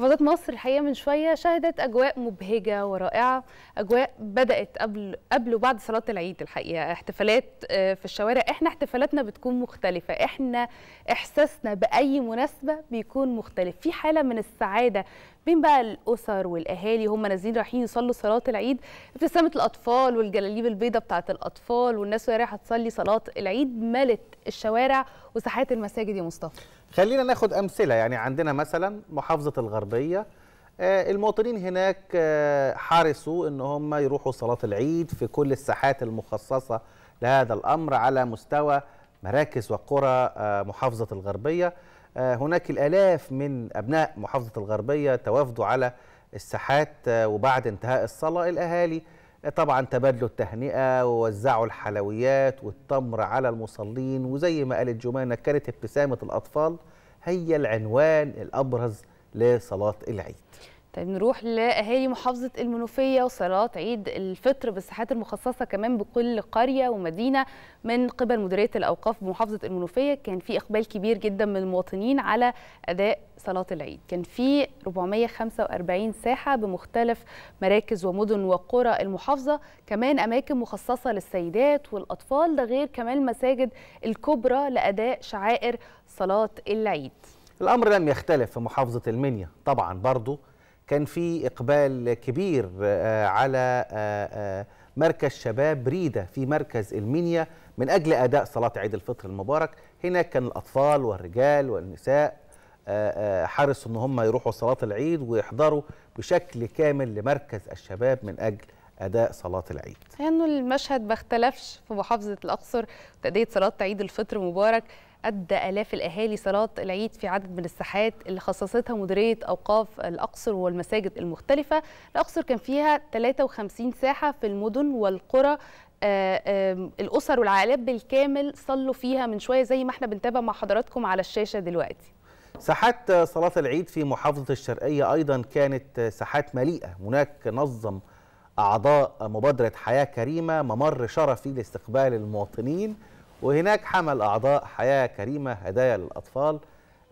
محافظات مصر الحقيقه من شويه شهدت اجواء مبهجه ورائعه اجواء بدات قبل قبل وبعد صلاه العيد الحقيقه احتفالات آه، في الشوارع احنا احتفالاتنا بتكون مختلفه احنا احساسنا باي مناسبه بيكون مختلف في حاله من السعاده بين بقى الاسر والاهالي هم نازلين رايحين يصلوا صلاه العيد ابتسامه الاطفال والجلاليب البيضه بتاعه الاطفال والناس وهي رايحه تصلي صلاه العيد ملت الشوارع وساحات المساجد يا مصطفى خلينا ناخد امثله يعني عندنا مثلا محافظه الغربيه آه، المواطنين هناك آه، حرصوا ان هم يروحوا صلاه العيد في كل الساحات المخصصه لهذا الامر على مستوى مراكز وقرى آه، محافظه الغربيه آه، هناك الآلاف من أبناء محافظة الغربية توافدوا على الساحات آه، وبعد انتهاء الصلاة الأهالي آه، طبعا تبادلوا التهنئة ووزعوا الحلويات والتمر على المصلين وزي ما قالت جمانة كانت ابتسامة الأطفال هي العنوان الأبرز لصلاة العيد طيب نروح لاهالي محافظه المنوفيه وصلاه عيد الفطر بالساحات المخصصه كمان بكل قريه ومدينه من قبل مديريه الاوقاف بمحافظه المنوفيه كان في اقبال كبير جدا من المواطنين على اداء صلاه العيد كان في 445 ساحه بمختلف مراكز ومدن وقرى المحافظه كمان اماكن مخصصه للسيدات والاطفال ده غير كمان المساجد الكبرى لاداء شعائر صلاه العيد الامر لم يختلف في محافظه المنيا طبعا برضه كان في إقبال كبير آه، على آه، آه، مركز شباب ريدة في مركز المنيا من أجل أداء صلاة عيد الفطر المبارك هنا كان الأطفال والرجال والنساء حرصوا أن هم يروحوا صلاة العيد ويحضروا بشكل كامل لمركز الشباب من أجل اداء صلاه العيد انه المشهد ما اختلفش في محافظه الاقصر تاديه صلاه عيد الفطر مبارك أدى آلاف الأهالي صلاة العيد في عدد من الساحات اللي خصصتها مديرية أوقاف الأقصر والمساجد المختلفة الأقصر كان فيها 53 ساحة في المدن والقرى آآ آه، آآ الأسر والعائلات بالكامل صلوا فيها من شوية زي ما احنا بنتابع مع حضراتكم على الشاشة دلوقتي ساحات صلاة العيد في محافظة الشرقية أيضا كانت ساحات مليئة هناك نظم أعضاء مبادرة حياة كريمة ممر شرفي لاستقبال المواطنين وهناك حمل أعضاء حياة كريمة هدايا للأطفال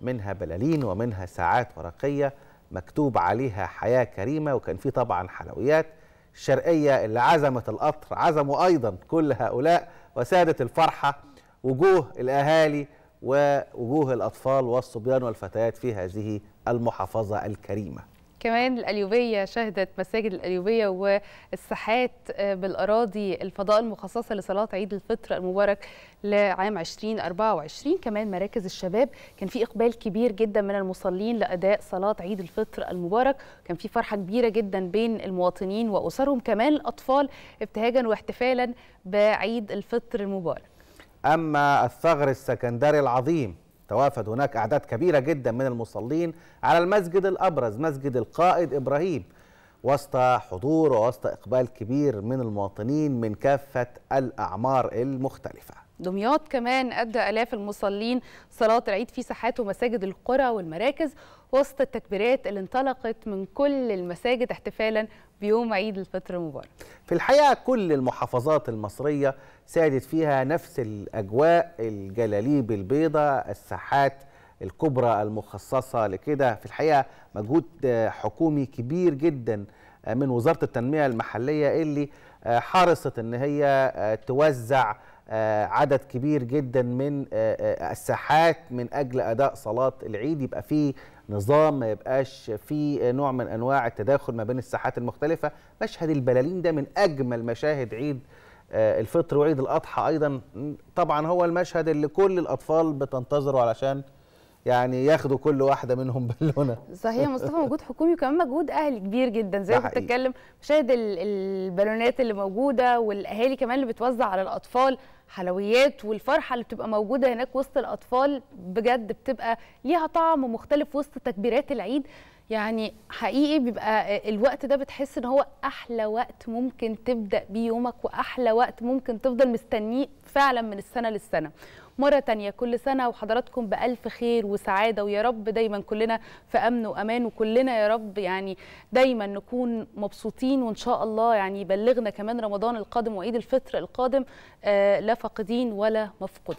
منها بلالين ومنها ساعات ورقية مكتوب عليها حياة كريمة وكان في طبعا حلويات الشرقية اللي عزمت القطر عزموا أيضا كل هؤلاء وسادت الفرحة وجوه الأهالي ووجوه الأطفال والصبيان والفتيات في هذه المحافظة الكريمة كمان الأليوبية شهدت مساجد الأليوبية والساحات آه، بالأراضي الفضاء المخصصة لصلاة عيد الفطر المبارك لعام 2024 كمان مراكز الشباب كان في إقبال كبير جدا من المصلين لأداء صلاة عيد الفطر المبارك كان في فرحة كبيرة جدا بين المواطنين وأسرهم كمان الأطفال ابتهاجا واحتفالا بعيد الفطر المبارك أما الثغر السكندري العظيم توافد هناك أعداد كبيرة جدا من المصلين على المسجد الأبرز مسجد القائد إبراهيم وسط حضور ووسط إقبال كبير من المواطنين من كافة الأعمار المختلفة دمياط كمان أدى ألاف المصلين صلاة العيد في ساحات ومساجد القرى والمراكز وسط التكبيرات اللي انطلقت من كل المساجد احتفالا بيوم عيد الفطر المبارك في الحقيقة كل المحافظات المصرية سادت فيها نفس الأجواء الجلاليب البيضاء الساحات الكبرى المخصصة لكده في الحقيقة مجهود آه، حكومي كبير جدا آه، من وزارة التنمية المحلية اللي آه، حرصت ان هي توزع عدد كبير جدا من الساحات من اجل اداء صلاه العيد يبقى في نظام ما يبقاش في نوع من انواع التداخل ما بين الساحات المختلفه مشهد البلالين ده من اجمل مشاهد عيد الفطر وعيد الاضحى ايضا طبعا هو المشهد اللي كل الاطفال بتنتظره علشان يعني ياخدوا كل واحده منهم بالونه صحيح مصطفى مجهود حكومي وكمان مجهود اهلي كبير جدا زي ما بتتكلم مشاهد البالونات اللي موجوده والاهالي كمان اللي بتوزع على الاطفال حلويات والفرحه اللي بتبقى موجوده هناك وسط الاطفال بجد بتبقى ليها طعم مختلف وسط تكبيرات العيد يعني حقيقي بيبقى الوقت ده بتحس ان هو احلى وقت ممكن تبدا بيه يومك واحلى وقت ممكن تفضل مستنيه فعلا من السنه للسنه مرة تانية كل سنة وحضراتكم بألف خير وسعادة ويا رب دايما كلنا في أمن وأمان وكلنا يا رب يعني دايما نكون مبسوطين وإن شاء الله يعني يبلغنا كمان رمضان القادم وعيد الفطر القادم آه، لا فاقدين ولا مفقودين